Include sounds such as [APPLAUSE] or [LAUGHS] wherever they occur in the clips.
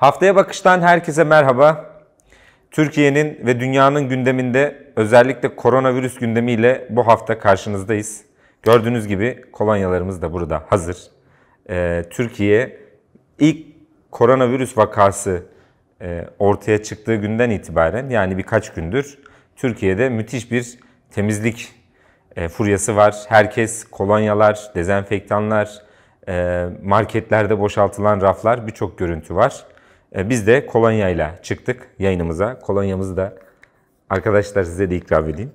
Haftaya Bakış'tan herkese merhaba. Türkiye'nin ve dünyanın gündeminde özellikle koronavirüs gündemiyle bu hafta karşınızdayız. Gördüğünüz gibi kolonyalarımız da burada hazır. Ee, Türkiye ilk koronavirüs vakası e, ortaya çıktığı günden itibaren yani birkaç gündür Türkiye'de müthiş bir temizlik e, furyası var. Herkes kolonyalar, dezenfektanlar, e, marketlerde boşaltılan raflar birçok görüntü var. E, biz de kolonyayla çıktık yayınımıza. Kolonyamızı da arkadaşlar size de ikram edeyim.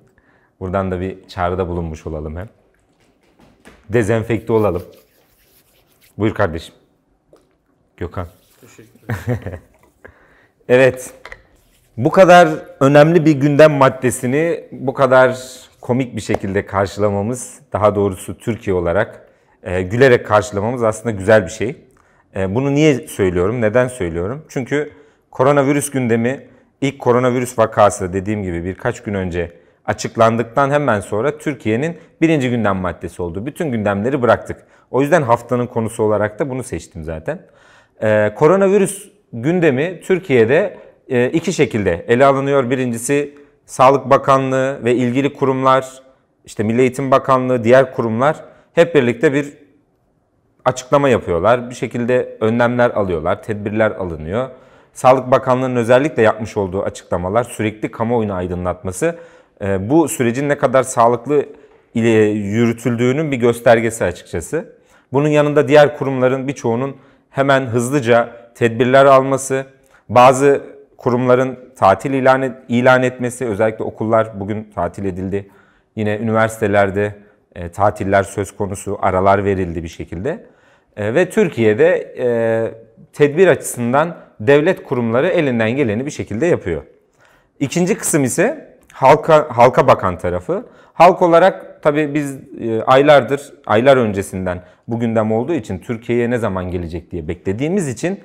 Buradan da bir çağrıda bulunmuş olalım hem. Dezenfekte olalım. Buyur kardeşim. Gökhan. Teşekkür [LAUGHS] evet. Bu kadar önemli bir gündem maddesini bu kadar komik bir şekilde karşılamamız, daha doğrusu Türkiye olarak e, gülerek karşılamamız aslında güzel bir şey. E, bunu niye söylüyorum, neden söylüyorum? Çünkü koronavirüs gündemi ilk koronavirüs vakası dediğim gibi birkaç gün önce açıklandıktan hemen sonra Türkiye'nin birinci gündem maddesi oldu. Bütün gündemleri bıraktık. O yüzden haftanın konusu olarak da bunu seçtim zaten. Ee, koronavirüs gündemi Türkiye'de e, iki şekilde ele alınıyor. Birincisi Sağlık Bakanlığı ve ilgili kurumlar, işte Milli Eğitim Bakanlığı, diğer kurumlar hep birlikte bir açıklama yapıyorlar. Bir şekilde önlemler alıyorlar, tedbirler alınıyor. Sağlık Bakanlığı'nın özellikle yapmış olduğu açıklamalar, sürekli kamuoyunu aydınlatması e, bu sürecin ne kadar sağlıklı ile yürütüldüğünün bir göstergesi açıkçası. Bunun yanında diğer kurumların birçoğunun hemen hızlıca tedbirler alması, bazı kurumların tatil ilan, et, ilan etmesi, özellikle okullar bugün tatil edildi. Yine üniversitelerde e, tatiller söz konusu, aralar verildi bir şekilde. E, ve Türkiye'de e, tedbir açısından devlet kurumları elinden geleni bir şekilde yapıyor. İkinci kısım ise halka, halka bakan tarafı. Halk olarak tabii biz e, aylardır, aylar öncesinden bu gündem olduğu için Türkiye'ye ne zaman gelecek diye beklediğimiz için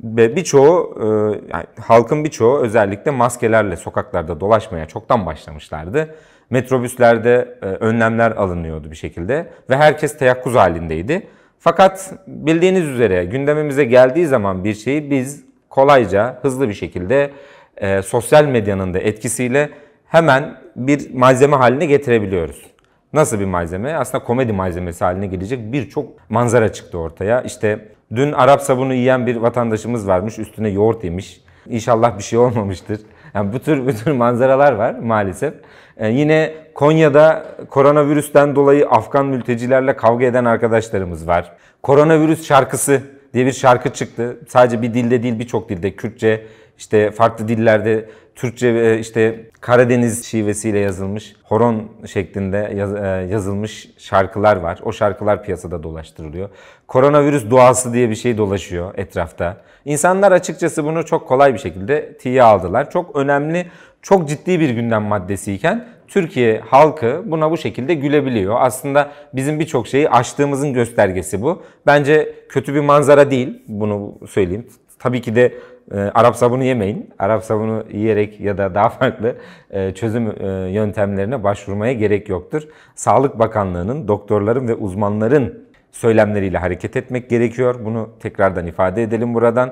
ve birçoğu, e, yani halkın birçoğu özellikle maskelerle sokaklarda dolaşmaya çoktan başlamışlardı. Metrobüslerde e, önlemler alınıyordu bir şekilde ve herkes teyakkuz halindeydi. Fakat bildiğiniz üzere gündemimize geldiği zaman bir şeyi biz kolayca, hızlı bir şekilde e, sosyal medyanın da etkisiyle hemen bir malzeme haline getirebiliyoruz. Nasıl bir malzeme? Aslında komedi malzemesi haline gelecek birçok manzara çıktı ortaya. İşte dün Arap sabunu yiyen bir vatandaşımız varmış, üstüne yoğurt yemiş. İnşallah bir şey olmamıştır. Yani bu tür bu tür manzaralar var maalesef. Ee, yine Konya'da koronavirüsten dolayı Afgan mültecilerle kavga eden arkadaşlarımız var. Koronavirüs şarkısı diye bir şarkı çıktı. Sadece bir dilde değil birçok dilde Kürtçe işte farklı dillerde Türkçe e, işte Karadeniz şivesiyle yazılmış, horon şeklinde yaz, e, yazılmış şarkılar var. O şarkılar piyasada dolaştırılıyor. Koronavirüs duası diye bir şey dolaşıyor etrafta. İnsanlar açıkçası bunu çok kolay bir şekilde tiye aldılar. Çok önemli, çok ciddi bir gündem maddesiyken Türkiye halkı buna bu şekilde gülebiliyor. Aslında bizim birçok şeyi aştığımızın göstergesi bu. Bence kötü bir manzara değil, bunu söyleyeyim. Tabii ki de e, Arap sabunu yemeyin. Arap sabunu yiyerek ya da daha farklı e, çözüm e, yöntemlerine başvurmaya gerek yoktur. Sağlık Bakanlığı'nın, doktorların ve uzmanların söylemleriyle hareket etmek gerekiyor. Bunu tekrardan ifade edelim buradan.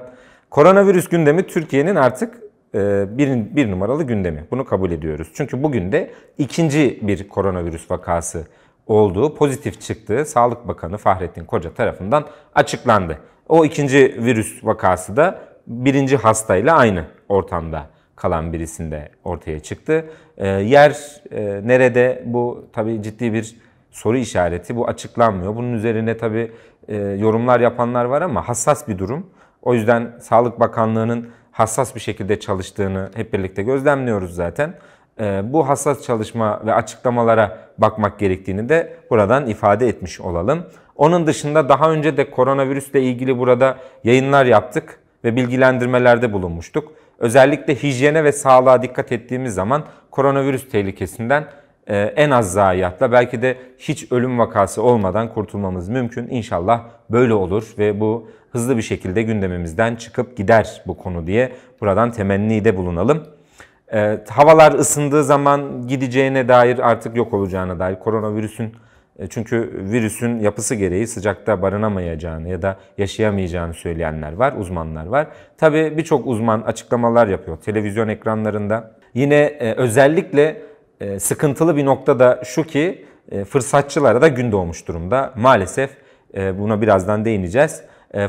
Koronavirüs gündemi Türkiye'nin artık e, bir, bir numaralı gündemi. Bunu kabul ediyoruz. Çünkü bugün de ikinci bir koronavirüs vakası olduğu, pozitif çıktığı Sağlık Bakanı Fahrettin Koca tarafından açıklandı. O ikinci virüs vakası da birinci hastayla aynı ortamda kalan birisinde ortaya çıktı. E, yer e, nerede bu tabii ciddi bir soru işareti bu açıklanmıyor. Bunun üzerine tabii e, yorumlar yapanlar var ama hassas bir durum. O yüzden Sağlık Bakanlığı'nın hassas bir şekilde çalıştığını hep birlikte gözlemliyoruz zaten. E, bu hassas çalışma ve açıklamalara bakmak gerektiğini de buradan ifade etmiş olalım. Onun dışında daha önce de koronavirüsle ilgili burada yayınlar yaptık ve bilgilendirmelerde bulunmuştuk. Özellikle hijyene ve sağlığa dikkat ettiğimiz zaman koronavirüs tehlikesinden e, en az zayiatla belki de hiç ölüm vakası olmadan kurtulmamız mümkün. İnşallah böyle olur ve bu hızlı bir şekilde gündemimizden çıkıp gider bu konu diye buradan temenni de bulunalım. E, havalar ısındığı zaman gideceğine dair artık yok olacağına dair koronavirüsün e, çünkü virüsün yapısı gereği sıcakta barınamayacağını ya da yaşayamayacağını söyleyenler var, uzmanlar var. Tabi birçok uzman açıklamalar yapıyor televizyon ekranlarında. Yine e, özellikle e, sıkıntılı bir nokta da şu ki fırsatçılara da gün doğmuş durumda. Maalesef buna birazdan değineceğiz.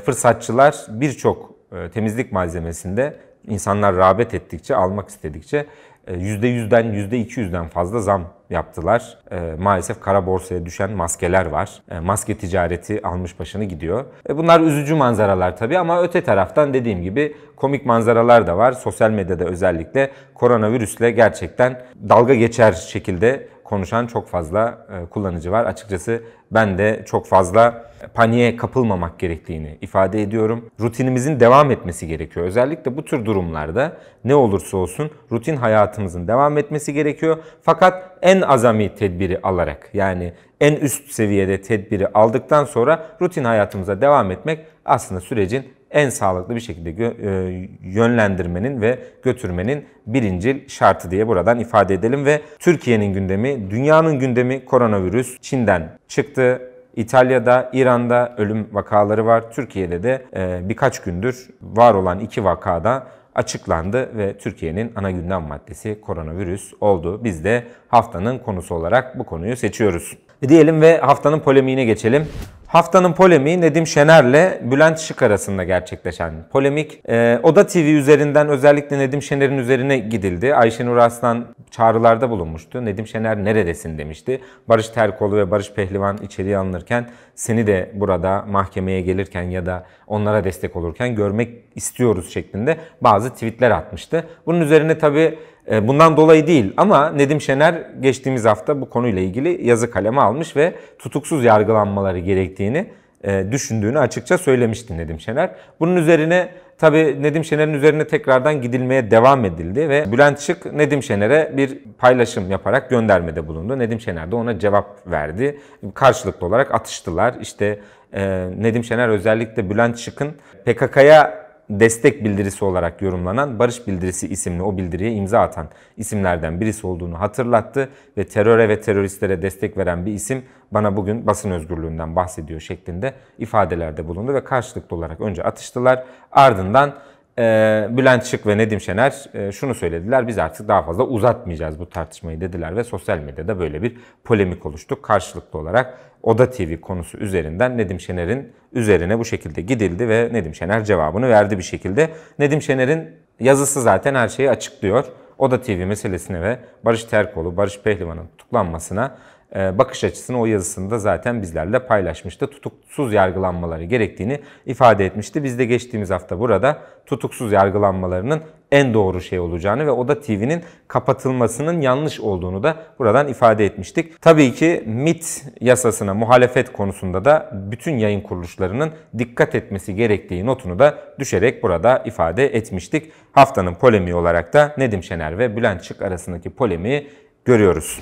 Fırsatçılar birçok temizlik malzemesinde insanlar rağbet ettikçe, almak istedikçe %100'den e, %200'den fazla zam yaptılar. E, maalesef kara borsaya düşen maskeler var. E, maske ticareti almış başını gidiyor. E, bunlar üzücü manzaralar tabii ama öte taraftan dediğim gibi komik manzaralar da var. Sosyal medyada özellikle koronavirüsle gerçekten dalga geçer şekilde konuşan çok fazla e, kullanıcı var. Açıkçası ben de çok fazla paniğe kapılmamak gerektiğini ifade ediyorum. Rutinimizin devam etmesi gerekiyor. Özellikle bu tür durumlarda ne olursa olsun rutin hayatımızın devam etmesi gerekiyor. Fakat en azami tedbiri alarak yani en üst seviyede tedbiri aldıktan sonra rutin hayatımıza devam etmek aslında sürecin en sağlıklı bir şekilde e, yönlendirmenin ve götürmenin birinci şartı diye buradan ifade edelim ve Türkiye'nin gündemi, dünyanın gündemi koronavirüs Çin'den çıktı. İtalya'da, İran'da ölüm vakaları var. Türkiye'de de e, birkaç gündür var olan iki vakada açıklandı ve Türkiye'nin ana gündem maddesi koronavirüs oldu. Biz de haftanın konusu olarak bu konuyu seçiyoruz diyelim ve haftanın polemiğine geçelim. Haftanın polemiği Nedim Şener'le Bülent Şık arasında gerçekleşen polemik. Ee, Oda TV üzerinden özellikle Nedim Şener'in üzerine gidildi. Ayşenur Aslan çağrılarda bulunmuştu. Nedim Şener neredesin demişti. Barış Terkoğlu ve Barış Pehlivan içeriye alınırken seni de burada mahkemeye gelirken ya da onlara destek olurken görmek istiyoruz şeklinde bazı tweetler atmıştı. Bunun üzerine tabii e, bundan dolayı değil ama Nedim Şener geçtiğimiz hafta bu konuyla ilgili yazı kaleme almış ve tutuksuz yargılanmaları gerektiğini e, düşündüğünü açıkça söylemişti Nedim Şener. Bunun üzerine tabi Nedim Şener'in üzerine tekrardan gidilmeye devam edildi ve Bülent Şık Nedim Şener'e bir paylaşım yaparak göndermede bulundu. Nedim Şener de ona cevap verdi. Karşılıklı olarak atıştılar. İşte e, Nedim Şener özellikle Bülent Şık'ın PKK'ya destek bildirisi olarak yorumlanan Barış Bildirisi isimli o bildiriye imza atan isimlerden birisi olduğunu hatırlattı ve teröre ve teröristlere destek veren bir isim bana bugün basın özgürlüğünden bahsediyor şeklinde ifadelerde bulundu ve karşılıklı olarak önce atıştılar ardından ee, Bülent Şık ve Nedim Şener e, şunu söylediler. Biz artık daha fazla uzatmayacağız bu tartışmayı dediler ve sosyal medyada böyle bir polemik oluştu. Karşılıklı olarak Oda TV konusu üzerinden Nedim Şener'in üzerine bu şekilde gidildi ve Nedim Şener cevabını verdi bir şekilde. Nedim Şener'in yazısı zaten her şeyi açıklıyor. Oda TV meselesine ve Barış Terkoğlu, Barış Pehlivan'ın tutuklanmasına ee, bakış açısını o yazısında zaten bizlerle paylaşmıştı. Tutuksuz yargılanmaları gerektiğini ifade etmişti. Biz de geçtiğimiz hafta burada tutuksuz yargılanmalarının en doğru şey olacağını ve Oda TV'nin kapatılmasının yanlış olduğunu da buradan ifade etmiştik. Tabii ki MIT yasasına muhalefet konusunda da bütün yayın kuruluşlarının dikkat etmesi gerektiği notunu da düşerek burada ifade etmiştik. Haftanın polemiği olarak da Nedim Şener ve Bülent Çık arasındaki polemiği görüyoruz.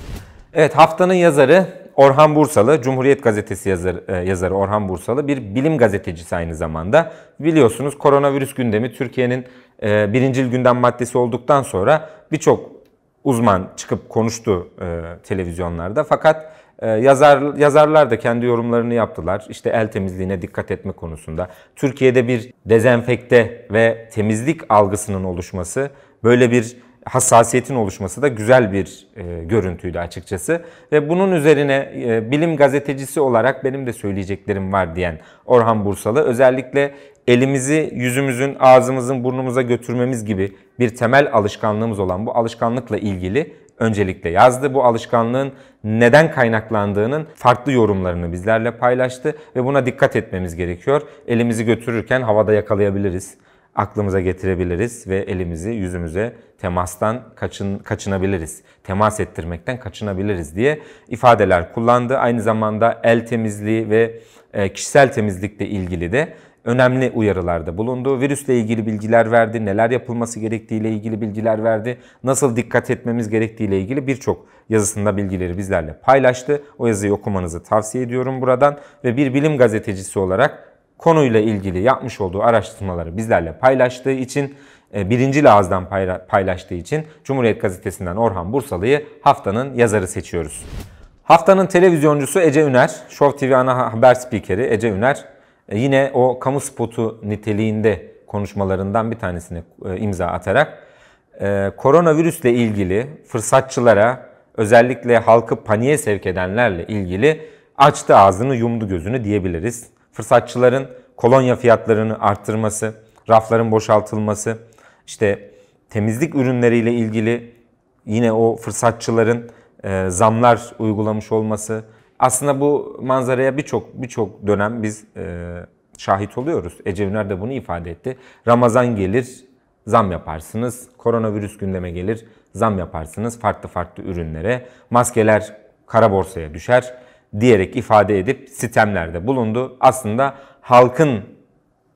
Evet haftanın yazarı Orhan Bursalı, Cumhuriyet Gazetesi yazarı, e, yazarı Orhan Bursalı bir bilim gazetecisi aynı zamanda. Biliyorsunuz koronavirüs gündemi Türkiye'nin e, birincil gündem maddesi olduktan sonra birçok uzman çıkıp konuştu e, televizyonlarda. Fakat e, yazar yazarlar da kendi yorumlarını yaptılar. İşte el temizliğine dikkat etme konusunda. Türkiye'de bir dezenfekte ve temizlik algısının oluşması böyle bir hassasiyetin oluşması da güzel bir e, görüntüydü açıkçası. Ve bunun üzerine e, bilim gazetecisi olarak benim de söyleyeceklerim var diyen Orhan Bursalı özellikle elimizi yüzümüzün, ağzımızın, burnumuza götürmemiz gibi bir temel alışkanlığımız olan bu alışkanlıkla ilgili öncelikle yazdı. Bu alışkanlığın neden kaynaklandığının farklı yorumlarını bizlerle paylaştı ve buna dikkat etmemiz gerekiyor. Elimizi götürürken havada yakalayabiliriz aklımıza getirebiliriz ve elimizi yüzümüze temastan kaçın, kaçınabiliriz. Temas ettirmekten kaçınabiliriz diye ifadeler kullandı. Aynı zamanda el temizliği ve e, kişisel temizlikle ilgili de önemli uyarılarda bulundu. Virüsle ilgili bilgiler verdi, neler yapılması gerektiğiyle ilgili bilgiler verdi, nasıl dikkat etmemiz gerektiğiyle ilgili birçok yazısında bilgileri bizlerle paylaştı. O yazıyı okumanızı tavsiye ediyorum buradan ve bir bilim gazetecisi olarak konuyla ilgili yapmış olduğu araştırmaları bizlerle paylaştığı için e, birinci ağızdan paylaştığı için Cumhuriyet Gazetesi'nden Orhan Bursalı'yı haftanın yazarı seçiyoruz. Haftanın televizyoncusu Ece Üner, Show TV ana haber spikeri Ece Üner e, yine o kamu spotu niteliğinde konuşmalarından bir tanesine e, imza atarak koronavirüsle ilgili fırsatçılara özellikle halkı paniğe sevk edenlerle ilgili açtı ağzını yumdu gözünü diyebiliriz fırsatçıların kolonya fiyatlarını arttırması, rafların boşaltılması, işte temizlik ürünleriyle ilgili yine o fırsatçıların e, zamlar uygulamış olması. Aslında bu manzaraya birçok birçok dönem biz e, şahit oluyoruz. Ecevner de bunu ifade etti. Ramazan gelir, zam yaparsınız. Koronavirüs gündeme gelir, zam yaparsınız farklı farklı ürünlere. Maskeler kara borsaya düşer diyerek ifade edip sistemlerde bulundu. Aslında halkın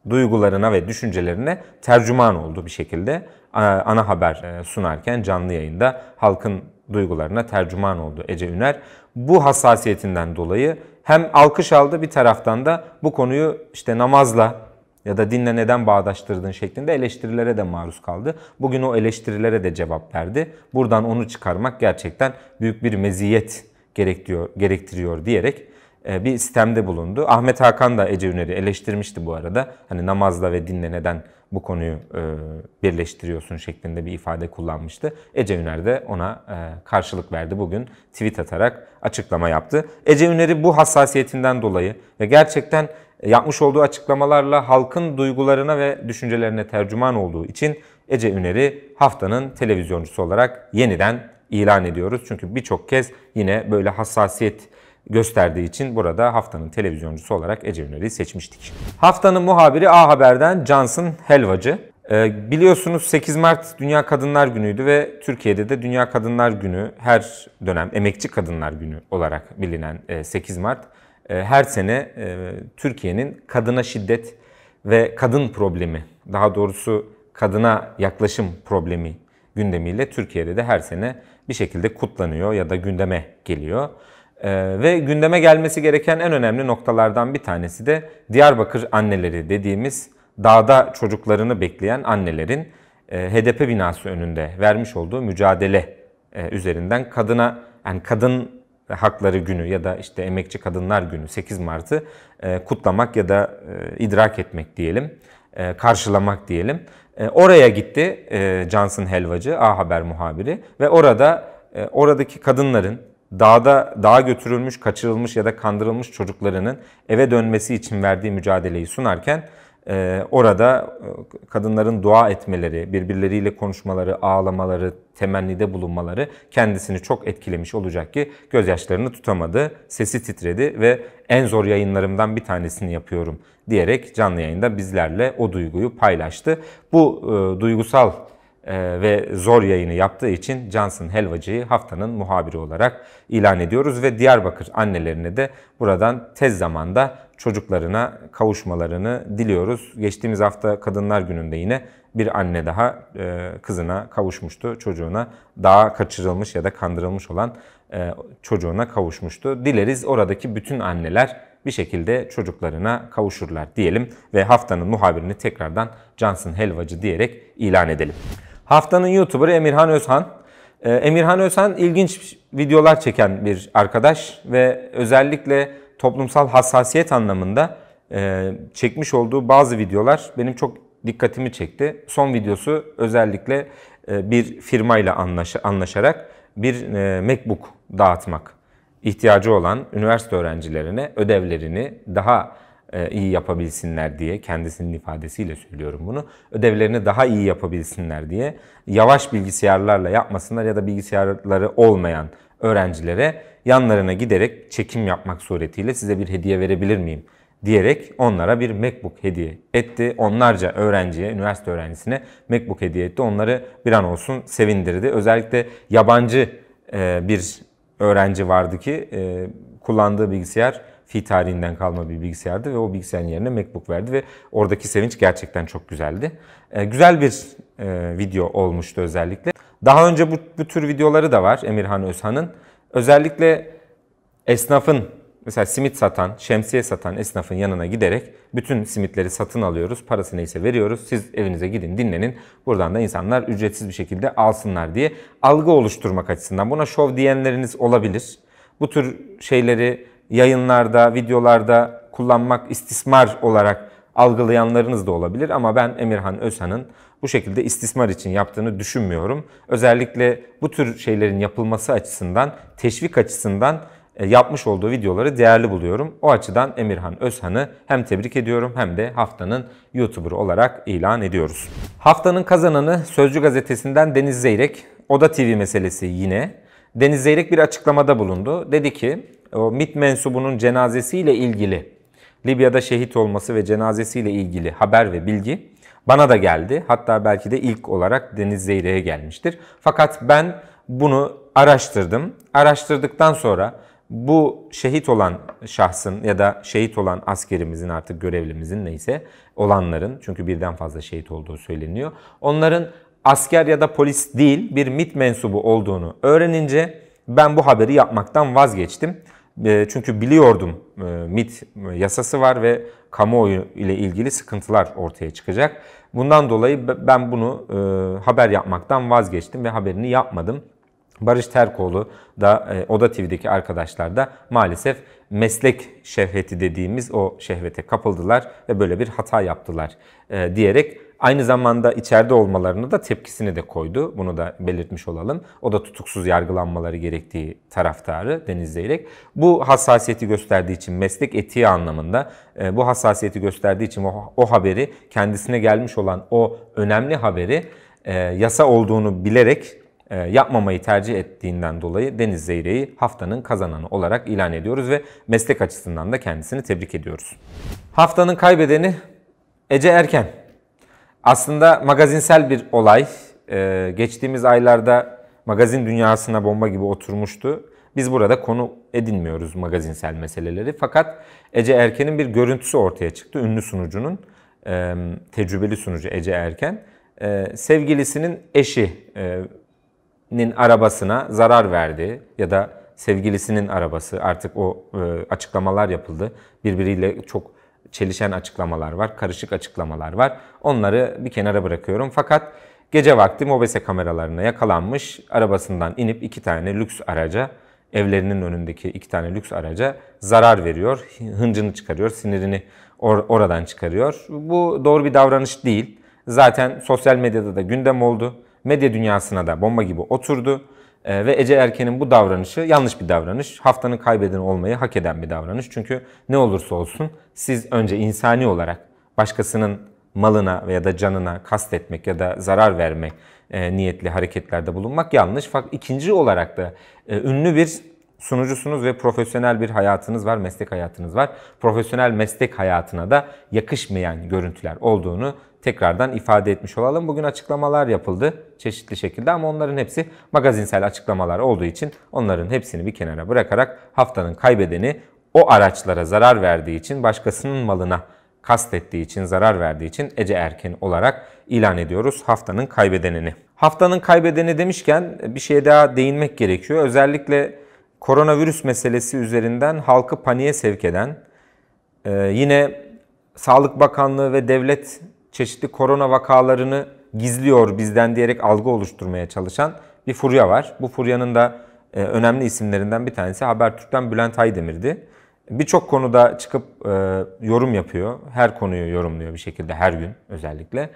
duygularına ve düşüncelerine tercüman oldu bir şekilde. Ee, ana haber e, sunarken canlı yayında halkın duygularına tercüman oldu Ece Üner. Bu hassasiyetinden dolayı hem alkış aldı bir taraftan da bu konuyu işte namazla ya da dinle neden bağdaştırdın şeklinde eleştirilere de maruz kaldı. Bugün o eleştirilere de cevap verdi. Buradan onu çıkarmak gerçekten büyük bir meziyet gerektiriyor, gerektiriyor diyerek e, bir sistemde bulundu. Ahmet Hakan da Ece Üner'i eleştirmişti bu arada. Hani namazla ve dinle neden bu konuyu e, birleştiriyorsun şeklinde bir ifade kullanmıştı. Ece Üner de ona e, karşılık verdi bugün tweet atarak açıklama yaptı. Ece Üner'i bu hassasiyetinden dolayı ve gerçekten yapmış olduğu açıklamalarla halkın duygularına ve düşüncelerine tercüman olduğu için Ece Üner'i haftanın televizyoncusu olarak yeniden ilan ediyoruz. Çünkü birçok kez yine böyle hassasiyet gösterdiği için burada haftanın televizyoncusu olarak Ece Üner'i seçmiştik. Haftanın muhabiri A Haber'den Cansın Helvacı. Ee, biliyorsunuz 8 Mart Dünya Kadınlar Günü'ydü ve Türkiye'de de Dünya Kadınlar Günü her dönem Emekçi Kadınlar Günü olarak bilinen 8 e, Mart e, her sene e, Türkiye'nin kadına şiddet ve kadın problemi daha doğrusu kadına yaklaşım problemi gündemiyle Türkiye'de de her sene bir şekilde kutlanıyor ya da gündeme geliyor. Ee, ve gündeme gelmesi gereken en önemli noktalardan bir tanesi de Diyarbakır anneleri dediğimiz dağda çocuklarını bekleyen annelerin e, HDP binası önünde vermiş olduğu mücadele e, üzerinden kadına yani kadın hakları günü ya da işte emekçi kadınlar günü 8 Mart'ı e, kutlamak ya da e, idrak etmek diyelim, karşılamak diyelim. E, oraya gitti e, Johnson Helvacı, A Haber muhabiri ve orada e, oradaki kadınların dağda dağa götürülmüş, kaçırılmış ya da kandırılmış çocuklarının eve dönmesi için verdiği mücadeleyi sunarken ee, orada e, kadınların dua etmeleri, birbirleriyle konuşmaları, ağlamaları, temennide bulunmaları kendisini çok etkilemiş olacak ki gözyaşlarını tutamadı, sesi titredi ve en zor yayınlarımdan bir tanesini yapıyorum diyerek canlı yayında bizlerle o duyguyu paylaştı. Bu e, duygusal e, ve zor yayını yaptığı için Cansın Helvacı'yı haftanın muhabiri olarak ilan ediyoruz ve Diyarbakır annelerine de buradan tez zamanda çocuklarına kavuşmalarını diliyoruz. Geçtiğimiz hafta Kadınlar Günü'nde yine bir anne daha e, kızına kavuşmuştu. Çocuğuna daha kaçırılmış ya da kandırılmış olan e, çocuğuna kavuşmuştu. Dileriz oradaki bütün anneler bir şekilde çocuklarına kavuşurlar diyelim ve haftanın muhabirini tekrardan Cansın Helvacı diyerek ilan edelim. Haftanın YouTuber'ı Emirhan Özhan. E, Emirhan Özhan ilginç videolar çeken bir arkadaş ve özellikle toplumsal hassasiyet anlamında e, çekmiş olduğu bazı videolar benim çok dikkatimi çekti. Son videosu özellikle e, bir firmayla anlaş anlaşarak bir e, MacBook dağıtmak ihtiyacı olan üniversite öğrencilerine ödevlerini daha e, iyi yapabilsinler diye kendisinin ifadesiyle söylüyorum bunu. Ödevlerini daha iyi yapabilsinler diye yavaş bilgisayarlarla yapmasınlar ya da bilgisayarları olmayan öğrencilere yanlarına giderek çekim yapmak suretiyle size bir hediye verebilir miyim diyerek onlara bir MacBook hediye etti. Onlarca öğrenciye, üniversite öğrencisine MacBook hediye etti. Onları bir an olsun sevindirdi. Özellikle yabancı e, bir öğrenci vardı ki e, kullandığı bilgisayar fi tarihinden kalma bir bilgisayardı ve o bilgisayarın yerine MacBook verdi ve oradaki sevinç gerçekten çok güzeldi. E, güzel bir video olmuştu özellikle. Daha önce bu, bu tür videoları da var Emirhan Özhan'ın. Özellikle esnafın mesela simit satan, şemsiye satan esnafın yanına giderek bütün simitleri satın alıyoruz. Parası neyse veriyoruz. Siz evinize gidin dinlenin. Buradan da insanlar ücretsiz bir şekilde alsınlar diye algı oluşturmak açısından. Buna şov diyenleriniz olabilir. Bu tür şeyleri yayınlarda, videolarda kullanmak istismar olarak algılayanlarınız da olabilir. Ama ben Emirhan Özhan'ın bu şekilde istismar için yaptığını düşünmüyorum. Özellikle bu tür şeylerin yapılması açısından, teşvik açısından e, yapmış olduğu videoları değerli buluyorum. O açıdan Emirhan Özhan'ı hem tebrik ediyorum hem de haftanın YouTuber olarak ilan ediyoruz. Haftanın kazananı Sözcü gazetesinden Deniz Zeyrek. Oda TV meselesi yine. Deniz Zeyrek bir açıklamada bulundu. Dedi ki o MIT mensubunun cenazesiyle ilgili Libya'da şehit olması ve cenazesiyle ilgili haber ve bilgi bana da geldi. Hatta belki de ilk olarak Deniz Zeyre'ye gelmiştir. Fakat ben bunu araştırdım. Araştırdıktan sonra bu şehit olan şahsın ya da şehit olan askerimizin artık görevlimizin neyse olanların çünkü birden fazla şehit olduğu söyleniyor. Onların asker ya da polis değil bir MIT mensubu olduğunu öğrenince ben bu haberi yapmaktan vazgeçtim. Çünkü biliyordum MIT yasası var ve kamuoyu ile ilgili sıkıntılar ortaya çıkacak. Bundan dolayı ben bunu e, haber yapmaktan vazgeçtim ve haberini yapmadım. Barış Terkoğlu da e, Oda TV'deki arkadaşlar da maalesef meslek şehveti dediğimiz o şehvete kapıldılar ve böyle bir hata yaptılar e, diyerek Aynı zamanda içeride olmalarını da tepkisini de koydu. Bunu da belirtmiş olalım. O da tutuksuz yargılanmaları gerektiği taraftarı Deniz Zeyrek. Bu hassasiyeti gösterdiği için meslek etiği anlamında e, bu hassasiyeti gösterdiği için o, o haberi kendisine gelmiş olan o önemli haberi e, yasa olduğunu bilerek e, yapmamayı tercih ettiğinden dolayı Deniz Zeyre'yi haftanın kazananı olarak ilan ediyoruz ve meslek açısından da kendisini tebrik ediyoruz. Haftanın kaybedeni Ece Erken. Aslında magazinsel bir olay. Ee, geçtiğimiz aylarda magazin dünyasına bomba gibi oturmuştu. Biz burada konu edinmiyoruz magazinsel meseleleri. Fakat Ece Erken'in bir görüntüsü ortaya çıktı. Ünlü sunucunun, e, tecrübeli sunucu Ece Erken. E, sevgilisinin eşinin e, arabasına zarar verdi ya da sevgilisinin arabası artık o e, açıklamalar yapıldı. Birbiriyle çok çelişen açıklamalar var, karışık açıklamalar var. Onları bir kenara bırakıyorum. Fakat gece vakti mobese kameralarına yakalanmış, arabasından inip iki tane lüks araca, evlerinin önündeki iki tane lüks araca zarar veriyor, hıncını çıkarıyor, sinirini or- oradan çıkarıyor. Bu doğru bir davranış değil. Zaten sosyal medyada da gündem oldu. Medya dünyasına da bomba gibi oturdu. Ee, ve Ece Erken'in bu davranışı yanlış bir davranış. Haftanın kaybedeni olmayı hak eden bir davranış. Çünkü ne olursa olsun siz önce insani olarak başkasının malına veya da canına kastetmek ya da zarar vermek e, niyetli hareketlerde bulunmak yanlış. Fakat ikinci olarak da e, ünlü bir sunucusunuz ve profesyonel bir hayatınız var, meslek hayatınız var. Profesyonel meslek hayatına da yakışmayan görüntüler olduğunu tekrardan ifade etmiş olalım. Bugün açıklamalar yapıldı çeşitli şekilde ama onların hepsi magazinsel açıklamalar olduğu için onların hepsini bir kenara bırakarak haftanın kaybedeni o araçlara zarar verdiği için başkasının malına kastettiği için, zarar verdiği için Ece Erken olarak ilan ediyoruz haftanın kaybedenini. Haftanın kaybedeni demişken bir şeye daha değinmek gerekiyor. Özellikle koronavirüs meselesi üzerinden halkı paniğe sevk eden, e, yine Sağlık Bakanlığı ve devlet çeşitli korona vakalarını gizliyor bizden diyerek algı oluşturmaya çalışan bir furya var. Bu furyanın da e, önemli isimlerinden bir tanesi Habertürk'ten Bülent Aydemir'di. Birçok konuda çıkıp e, yorum yapıyor. Her konuyu yorumluyor bir şekilde her gün özellikle.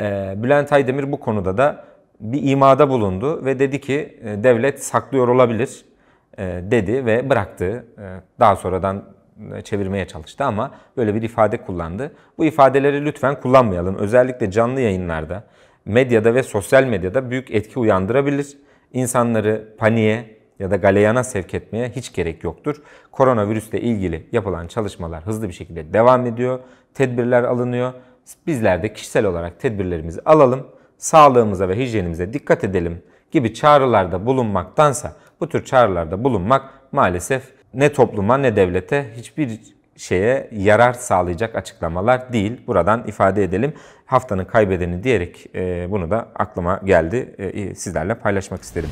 E, Bülent Aydemir bu konuda da bir imada bulundu ve dedi ki e, devlet saklıyor olabilir. E, dedi ve bıraktı. E, daha sonradan e, çevirmeye çalıştı ama böyle bir ifade kullandı. Bu ifadeleri lütfen kullanmayalım. Özellikle canlı yayınlarda, medyada ve sosyal medyada büyük etki uyandırabilir. İnsanları paniğe ya da galeyana sevk etmeye hiç gerek yoktur. Koronavirüsle ilgili yapılan çalışmalar hızlı bir şekilde devam ediyor. Tedbirler alınıyor. Bizler de kişisel olarak tedbirlerimizi alalım. Sağlığımıza ve hijyenimize dikkat edelim gibi çağrılarda bulunmaktansa bu tür çağrılarda bulunmak maalesef ne topluma ne devlete hiçbir şeye yarar sağlayacak açıklamalar değil. Buradan ifade edelim. Haftanın kaybedeni diyerek e, bunu da aklıma geldi. E, e, sizlerle paylaşmak isterim.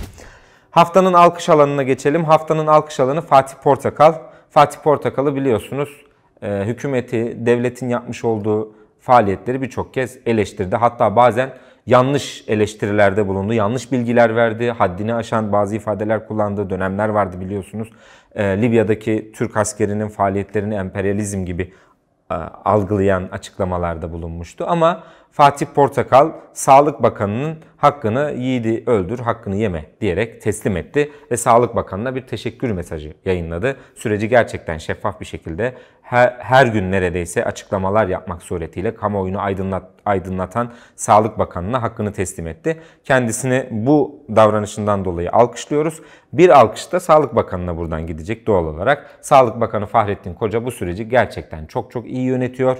Haftanın alkış alanına geçelim. Haftanın alkış alanı Fatih Portakal. Fatih Portakal'ı biliyorsunuz hükümeti, devletin yapmış olduğu faaliyetleri birçok kez eleştirdi. Hatta bazen yanlış eleştirilerde bulundu, yanlış bilgiler verdi, haddini aşan bazı ifadeler kullandığı dönemler vardı biliyorsunuz. E, Libya'daki Türk askerinin faaliyetlerini emperyalizm gibi e, algılayan açıklamalarda bulunmuştu. Ama Fatih Portakal Sağlık Bakanı'nın hakkını yiğidi öldür, hakkını yeme diyerek teslim etti ve Sağlık Bakanı'na bir teşekkür mesajı yayınladı. Süreci gerçekten şeffaf bir şekilde her, her gün neredeyse açıklamalar yapmak suretiyle kamuoyunu aydınlat, aydınlatan Sağlık Bakanı'na hakkını teslim etti. Kendisini bu davranışından dolayı alkışlıyoruz. Bir alkış da Sağlık Bakanı'na buradan gidecek doğal olarak. Sağlık Bakanı Fahrettin Koca bu süreci gerçekten çok çok iyi yönetiyor.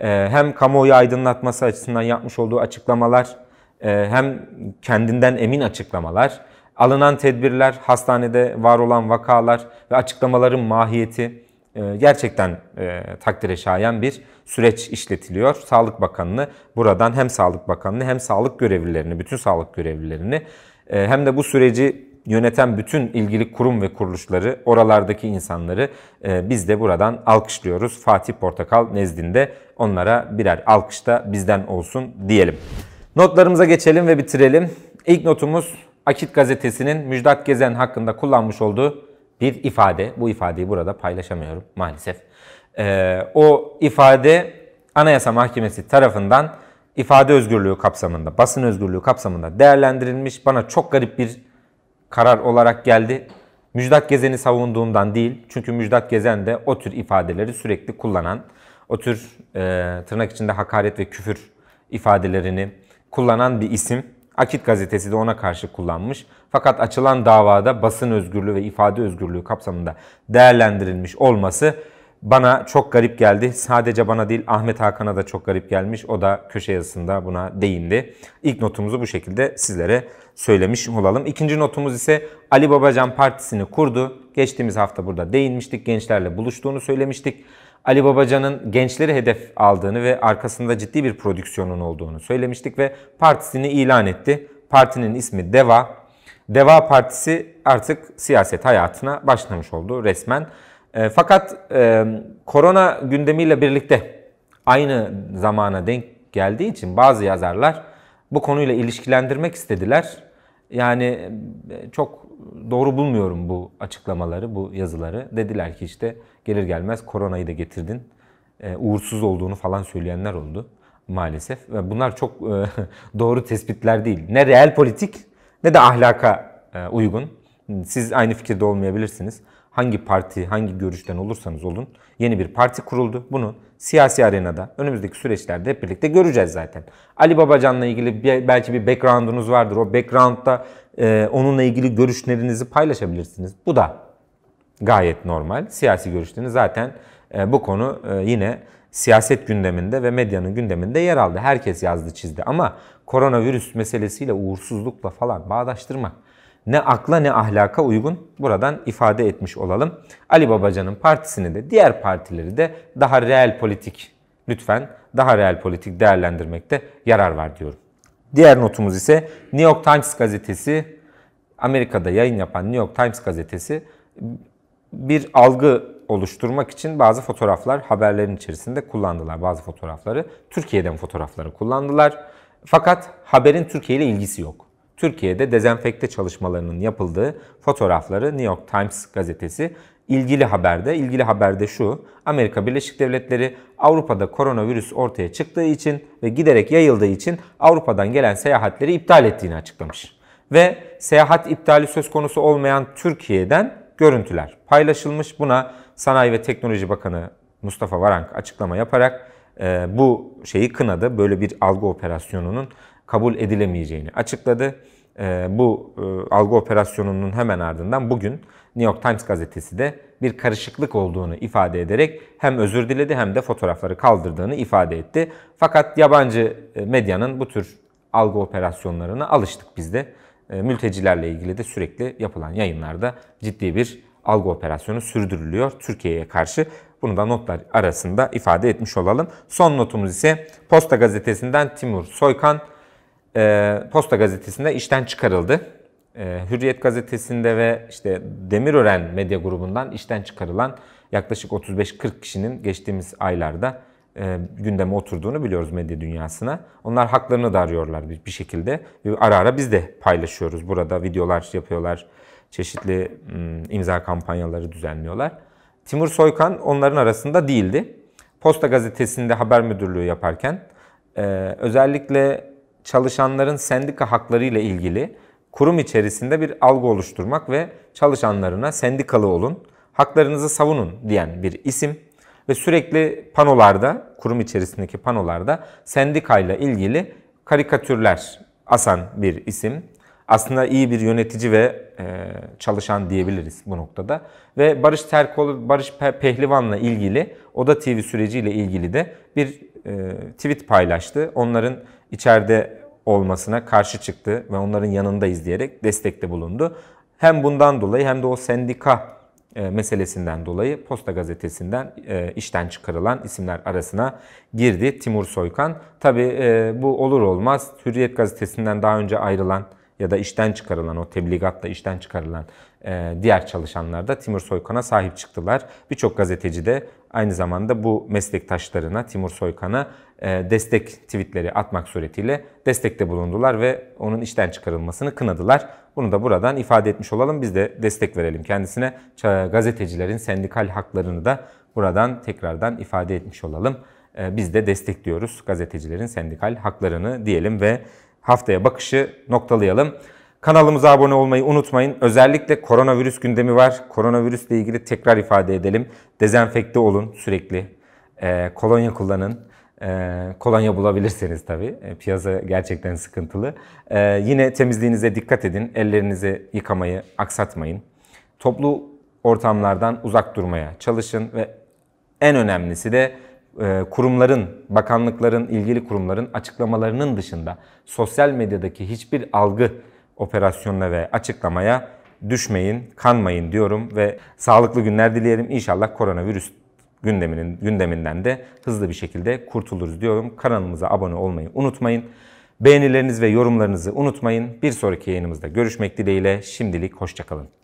Ee, hem kamuoyu aydınlatması açısından yapmış olduğu açıklamalar e, hem kendinden emin açıklamalar, alınan tedbirler, hastanede var olan vakalar ve açıklamaların mahiyeti e, gerçekten e, takdire şayan bir süreç işletiliyor. Sağlık Bakanı'nı buradan hem Sağlık Bakanı'nı hem sağlık görevlilerini, bütün sağlık görevlilerini hem de bu süreci yöneten bütün ilgili kurum ve kuruluşları, oralardaki insanları e, biz de buradan alkışlıyoruz. Fatih Portakal nezdinde onlara birer alkışta bizden olsun diyelim. Notlarımıza geçelim ve bitirelim. İlk notumuz Akit gazetesinin Müjdat Gezen hakkında kullanmış olduğu bir ifade. Bu ifadeyi burada paylaşamıyorum maalesef. Ee, o ifade Anayasa Mahkemesi tarafından ifade özgürlüğü kapsamında, basın özgürlüğü kapsamında değerlendirilmiş. Bana çok garip bir karar olarak geldi. Müjdat Gezen'i savunduğumdan değil. Çünkü Müjdat Gezen de o tür ifadeleri sürekli kullanan, o tür e, tırnak içinde hakaret ve küfür ifadelerini kullanan bir isim. Akit gazetesi de ona karşı kullanmış. Fakat açılan davada basın özgürlüğü ve ifade özgürlüğü kapsamında değerlendirilmiş olması bana çok garip geldi. Sadece bana değil Ahmet Hakan'a da çok garip gelmiş. O da köşe yazısında buna değindi. İlk notumuzu bu şekilde sizlere söylemiş olalım. İkinci notumuz ise Ali Babacan Partisi'ni kurdu. Geçtiğimiz hafta burada değinmiştik. Gençlerle buluştuğunu söylemiştik. Ali Babacan'ın gençleri hedef aldığını ve arkasında ciddi bir prodüksiyonun olduğunu söylemiştik ve partisini ilan etti. Partinin ismi DEVA. DEVA Partisi artık siyaset hayatına başlamış oldu resmen. Ee, fakat e, korona gündemiyle birlikte aynı zamana denk geldiği için bazı yazarlar bu konuyla ilişkilendirmek istediler. Yani e, çok doğru bulmuyorum bu açıklamaları, bu yazıları. Dediler ki işte gelir gelmez koronayı da getirdin. E, uğursuz olduğunu falan söyleyenler oldu maalesef. Ve bunlar çok e, [LAUGHS] doğru tespitler değil. Ne reel politik ne de ahlaka uygun. Siz aynı fikirde olmayabilirsiniz hangi parti, hangi görüşten olursanız olun yeni bir parti kuruldu. Bunu siyasi arenada önümüzdeki süreçlerde hep birlikte göreceğiz zaten. Ali Babacan'la ilgili bir, belki bir background'unuz vardır. O background'da e, onunla ilgili görüşlerinizi paylaşabilirsiniz. Bu da gayet normal. Siyasi görüşlerini zaten e, bu konu e, yine siyaset gündeminde ve medyanın gündeminde yer aldı. Herkes yazdı çizdi ama koronavirüs meselesiyle uğursuzlukla falan bağdaştırmak ne akla ne ahlaka uygun buradan ifade etmiş olalım. Ali Babacan'ın partisini de diğer partileri de daha real politik lütfen daha real politik değerlendirmekte yarar var diyorum. Diğer notumuz ise New York Times gazetesi Amerika'da yayın yapan New York Times gazetesi bir algı oluşturmak için bazı fotoğraflar haberlerin içerisinde kullandılar bazı fotoğrafları. Türkiye'den fotoğrafları kullandılar. Fakat haberin Türkiye ile ilgisi yok. Türkiye'de dezenfekte çalışmalarının yapıldığı fotoğrafları New York Times gazetesi ilgili haberde. ilgili haberde şu, Amerika Birleşik Devletleri Avrupa'da koronavirüs ortaya çıktığı için ve giderek yayıldığı için Avrupa'dan gelen seyahatleri iptal ettiğini açıklamış. Ve seyahat iptali söz konusu olmayan Türkiye'den görüntüler paylaşılmış. Buna Sanayi ve Teknoloji Bakanı Mustafa Varank açıklama yaparak e, bu şeyi kınadı. Böyle bir algı operasyonunun kabul edilemeyeceğini açıkladı. Ee, bu e, algı operasyonunun hemen ardından bugün New York Times gazetesi de bir karışıklık olduğunu ifade ederek hem özür diledi hem de fotoğrafları kaldırdığını ifade etti. Fakat yabancı e, medyanın bu tür algı operasyonlarına alıştık biz de. E, mültecilerle ilgili de sürekli yapılan yayınlarda ciddi bir algı operasyonu sürdürülüyor Türkiye'ye karşı. Bunu da notlar arasında ifade etmiş olalım. Son notumuz ise Posta Gazetesi'nden Timur Soykan e, Posta Gazetesi'nde işten çıkarıldı. E, Hürriyet Gazetesi'nde ve işte Demirören Medya Grubu'ndan işten çıkarılan yaklaşık 35-40 kişinin geçtiğimiz aylarda e, gündeme oturduğunu biliyoruz medya dünyasına. Onlar haklarını da bir, bir şekilde. Ara ara biz de paylaşıyoruz. Burada videolar yapıyorlar, çeşitli m, hmm, imza kampanyaları düzenliyorlar. Timur Soykan onların arasında değildi. Posta gazetesinde haber müdürlüğü yaparken e, özellikle çalışanların sendika hakları ile ilgili kurum içerisinde bir algı oluşturmak ve çalışanlarına sendikalı olun, haklarınızı savunun diyen bir isim ve sürekli panolarda, kurum içerisindeki panolarda sendikayla ilgili karikatürler asan bir isim. Aslında iyi bir yönetici ve e, çalışan diyebiliriz bu noktada. Ve Barış Terkoğlu, Barış Pehlivan'la ilgili, Oda TV süreciyle ilgili de bir e, tweet paylaştı. Onların içeride olmasına karşı çıktı ve onların yanındayız diyerek destekte bulundu. Hem bundan dolayı hem de o sendika e, meselesinden dolayı Posta Gazetesi'nden e, işten çıkarılan isimler arasına girdi Timur Soykan. Tabi e, bu olur olmaz Hürriyet Gazetesi'nden daha önce ayrılan ya da işten çıkarılan o tebligatla işten çıkarılan e, diğer çalışanlar da Timur Soykan'a sahip çıktılar. Birçok gazeteci de aynı zamanda bu meslektaşlarına Timur Soykan'a e, destek tweetleri atmak suretiyle destekte bulundular ve onun işten çıkarılmasını kınadılar. Bunu da buradan ifade etmiş olalım. Biz de destek verelim kendisine. Gazetecilerin sendikal haklarını da buradan tekrardan ifade etmiş olalım. E, biz de destekliyoruz gazetecilerin sendikal haklarını diyelim ve haftaya bakışı noktalayalım. Kanalımıza abone olmayı unutmayın. Özellikle koronavirüs gündemi var. Koronavirüsle ilgili tekrar ifade edelim. Dezenfekte olun sürekli. E, kolonya kullanın. E, kolonya bulabilirseniz tabii. E, piyasa gerçekten sıkıntılı. E, yine temizliğinize dikkat edin. Ellerinizi yıkamayı aksatmayın. Toplu ortamlardan uzak durmaya çalışın ve en önemlisi de e, kurumların, bakanlıkların, ilgili kurumların açıklamalarının dışında sosyal medyadaki hiçbir algı operasyonuna ve açıklamaya düşmeyin, kanmayın diyorum ve sağlıklı günler dileyelim. İnşallah koronavirüs gündeminin gündeminden de hızlı bir şekilde kurtuluruz diyorum. Kanalımıza abone olmayı unutmayın. Beğenileriniz ve yorumlarınızı unutmayın. Bir sonraki yayınımızda görüşmek dileğiyle. Şimdilik hoşçakalın.